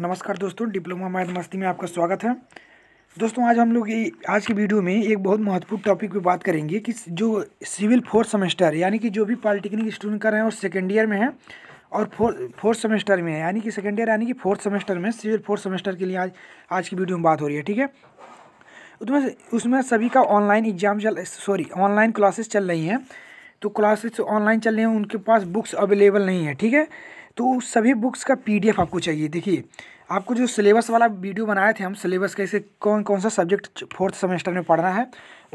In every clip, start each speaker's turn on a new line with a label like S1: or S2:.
S1: नमस्कार दोस्तों diploma math मस्ती में आपका स्वागत है दोस्तों आज हम लोग ये आज की वीडियो में एक बहुत महत्वपूर्ण टॉपिक पे बात करेंगे कि जो सिविल फोर्थ सेमेस्टर यानी कि जो भी पॉलिटेक्निक स्टूडेंट कर रहे हैं और सेकेंड ईयर में है और फोर्थ सेमेस्टर में है यानी कि सेकेंड ईयर यानी कि फोर्थ सेमेस्टर में सिविल फोर्थ सेमेस्टर के लिए आज आज की वीडियो में बात हो रही है ठीक है उसमें उसमें सभी का ऑनलाइन एग्जाम चल सॉरी ऑनलाइन क्लासेस चल रही हैं तो क्लासेस ऑनलाइन चल रही हैं उनके पास बुक्स अवेलेबल नहीं है ठीक है तो सभी बुक्स का पीडीएफ आपको चाहिए देखिए आपको जो सिलेबस वाला वीडियो बनाए थे हम सिलेबस कैसे कौन कौन सा सब्जेक्ट फोर्थ सेमेस्टर में पढ़ना है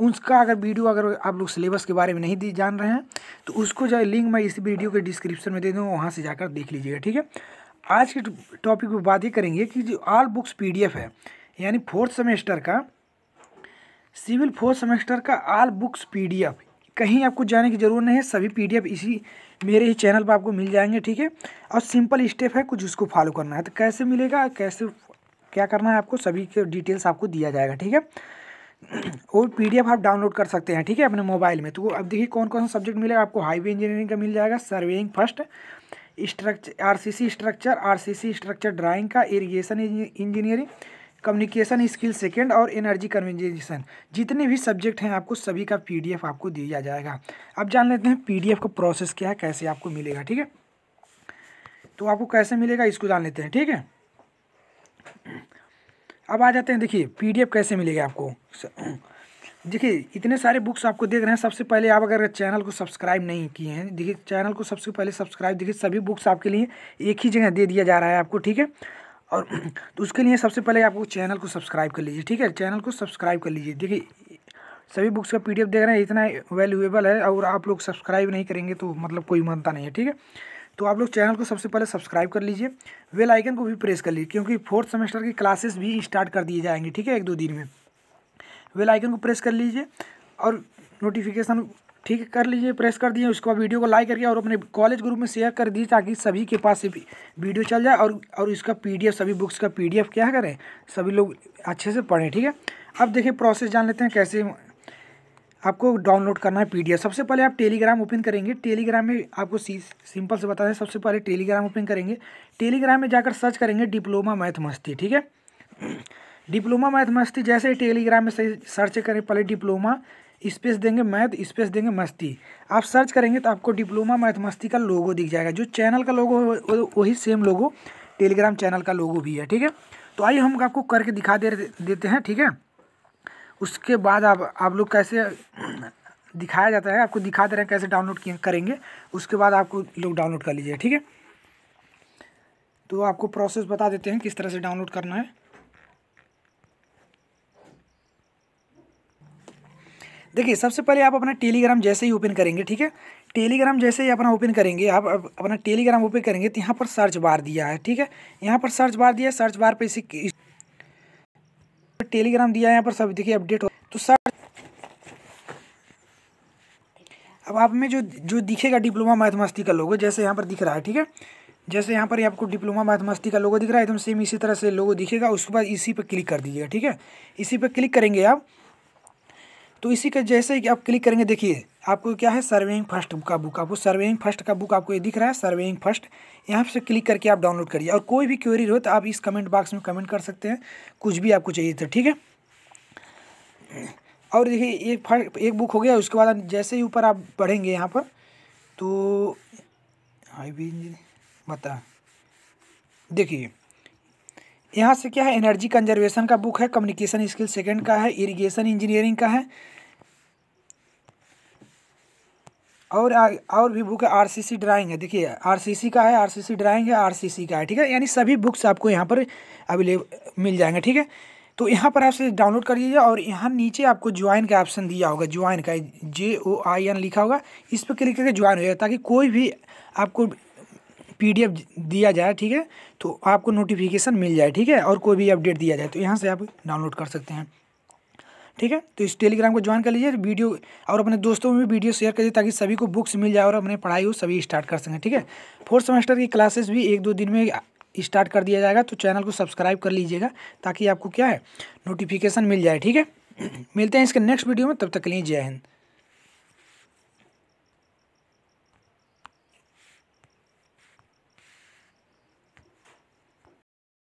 S1: उसका अगर वीडियो अगर आप लोग सिलेबस के बारे में नहीं जान रहे हैं तो उसको जो लिंक मैं इस वीडियो के डिस्क्रिप्शन में दे दूँ वहाँ से जाकर देख लीजिएगा ठीक है आज के टॉपिक में बात ये करेंगे कि जो ऑल बुक्स पी है यानी फोर्थ सेमेस्टर का सिविल फोर्थ सेमेस्टर का ऑल बुक्स पीडीएफ कहीं आपको जाने की ज़रूरत नहीं है सभी पी इसी मेरे ही चैनल पर आपको मिल जाएंगे ठीक है और सिंपल स्टेप है कुछ उसको फॉलो करना है तो कैसे मिलेगा कैसे क्या करना है आपको सभी के डिटेल्स आपको दिया जाएगा ठीक है वो पीडीएफ आप डाउनलोड कर सकते हैं ठीक है अपने मोबाइल में तो अब देखिए कौन कौन सा सब्जेक्ट मिलेगा आपको हाईवे इंजीनियरिंग का मिल जाएगा surveying first structure RCC structure RCC structure drawing का irrigation engineering communication skill second और एनर्जी कन्वेंजेशन जितने भी सब्जेक्ट हैं आपको सभी का पीडीएफ आपको दिया जाएगा अब जान लेते हैं पीडीएफ का प्रोसेस क्या है कैसे आपको मिलेगा ठीक है तो आपको कैसे मिलेगा इसको जान लेते हैं ठीक है अब आ जाते हैं देखिए पीडीएफ कैसे मिलेगा आपको देखिए इतने सारे बुक्स आपको देख रहे हैं सबसे पहले आप अगर चैनल को सब्सक्राइब नहीं किए हैं देखिए चैनल को सबसे पहले सब्सक्राइब देखिए सभी बुक्स आपके लिए एक ही जगह दे दिया जा रहा है आपको ठीक है और तो उसके लिए सबसे पहले आपको चैनल को सब्सक्राइब कर लीजिए ठीक है चैनल को सब्सक्राइब कर लीजिए देखिए सभी बुक्स का पीडीएफ देख रहे हैं इतना वैल्यूएबल है और आप लोग सब्सक्राइब नहीं करेंगे तो मतलब कोई मानता नहीं है ठीक है तो आप लोग चैनल को सबसे पहले सब्सक्राइब कर लीजिए वेल आइकन को भी प्रेस कर लीजिए क्योंकि फोर्थ सेमेस्टर की क्लासेस भी स्टार्ट कर दिए जाएंगे ठीक है एक दो दिन में वेल आइकन को प्रेस कर लीजिए और नोटिफिकेशन ठीक है कर लीजिए प्रेस कर दिए उसके बाद वीडियो को लाइक करके और अपने कॉलेज ग्रुप में शेयर कर दीजिए ताकि सभी के पास भी वीडियो चल जाए और और इसका पीडीएफ सभी बुक्स का पीडीएफ क्या करें सभी लोग अच्छे से पढ़ें ठीक है अब देखिए प्रोसेस जान लेते हैं कैसे आपको डाउनलोड करना है पीडीएफ सबसे पहले आप टेलीग्राम ओपन करेंगे टेलीग्राम में आपको सिंपल से बता दें सबसे पहले टेलीग्राम ओपन करेंगे टेलीग्राम में जाकर सर्च करेंगे डिप्लोमा मैथ मस्ती ठीक है डिप्लोमा मैथ मस्ती जैसे ही टेलीग्राम में सर्च करें पहले डिप्लोमा स्पेस देंगे मैथ स्पेस देंगे मस्ती आप सर्च करेंगे तो आपको डिप्लोमा मैथ मस्ती का लोगो दिख जाएगा जो चैनल का लोगो वही सेम लोगो टेलीग्राम चैनल का लोगो भी है ठीक है तो आइए हम आपको करके दिखा दे देते हैं ठीक है उसके बाद आप आप लोग कैसे दिखाया जाता है आपको दिखा दे रहे हैं कैसे डाउनलोड करेंगे उसके बाद आपको लोग डाउनलोड कर लीजिए ठीक है तो आपको प्रोसेस बता देते हैं किस तरह से डाउनलोड करना है देखिए सबसे पहले आप अपना टेलीग्राम जैसे ही ओपन करेंगे ठीक है टेलीग्राम जैसे ही अपना ओपन करेंगे आप अपना टेलीग्राम ओपन करेंगे तो यहाँ पर सर्च बार दिया है ठीक है यहाँ पर सर्च बार दिया है सर्च बार पर इसी टेलीग्राम दिया है यहाँ पर सब देखिए अपडेट हो तो सर्च अब आप में जो जो दिखेगा डिप्लोमा मैथ मस्ती का लोगो जैसे यहाँ पर दिख रहा है ठीक है जैसे यहाँ पर आपको डिप्लोमा मैथ मस्ती का लोगो दिख रहा है एकदम सेम इसी तरह से लोगो दिखेगा उसके बाद इसी पर क्लिक कर दीजिएगा ठीक है इसी पर क्लिक करेंगे आप तो इसी के जैसे ही आप क्लिक करेंगे देखिए आपको क्या है सर्वेइंग फर्स्ट का बुक आपको सर्वेइंग फर्स्ट का बुक आपको ये दिख रहा है सर्वेइंग फर्स्ट यहाँ से क्लिक करके आप डाउनलोड करिए और कोई भी क्वेरी हो तो आप इस कमेंट बॉक्स में कमेंट कर सकते हैं कुछ भी आपको चाहिए था ठीक है और देखिए एक फर्स्ट एक बुक हो गया उसके बाद जैसे ही ऊपर आप पढ़ेंगे यहाँ पर तो बी बता देखिए यहाँ से क्या है एनर्जी कंजर्वेशन का बुक है कम्युनिकेशन स्किल सेकेंड का है इरिगेशन इंजीनियरिंग का है और आ, और भी बुक है आरसीसी ड्राइंग है देखिए आरसीसी का है आरसीसी ड्राइंग है आरसीसी का है ठीक है यानी सभी बुक्स आपको यहाँ पर अवेलेबल मिल जाएंगे ठीक है तो यहाँ पर आपसे डाउनलोड कर लीजिए और यहाँ नीचे आपको ज्वाइन का ऑप्शन दिया होगा ज्वाइन का जे ओ आई एन लिखा होगा इस पर क्लिक करके ज्वाइन हो जाएगा ताकि कोई भी आपको पीडीएफ दिया जाए ठीक है तो आपको नोटिफिकेशन मिल जाए ठीक है और कोई भी अपडेट दिया जाए तो यहाँ से आप डाउनलोड कर सकते हैं ठीक है तो इस टेलीग्राम को ज्वाइन कर लीजिए वीडियो और अपने दोस्तों में भी वीडियो शेयर करिए ताकि सभी को बुक्स मिल जाए और अपने पढ़ाई हो सभी स्टार्ट कर सकें ठीक है फोर्थ सेमेस्टर की क्लासेस भी एक दो दिन में स्टार्ट कर दिया जाएगा तो चैनल को सब्सक्राइब कर लीजिएगा ताकि आपको क्या है नोटिफिकेशन मिल जाए ठीक है मिलते हैं इसके नेक्स्ट वीडियो में तब तक के लिए जय हिंद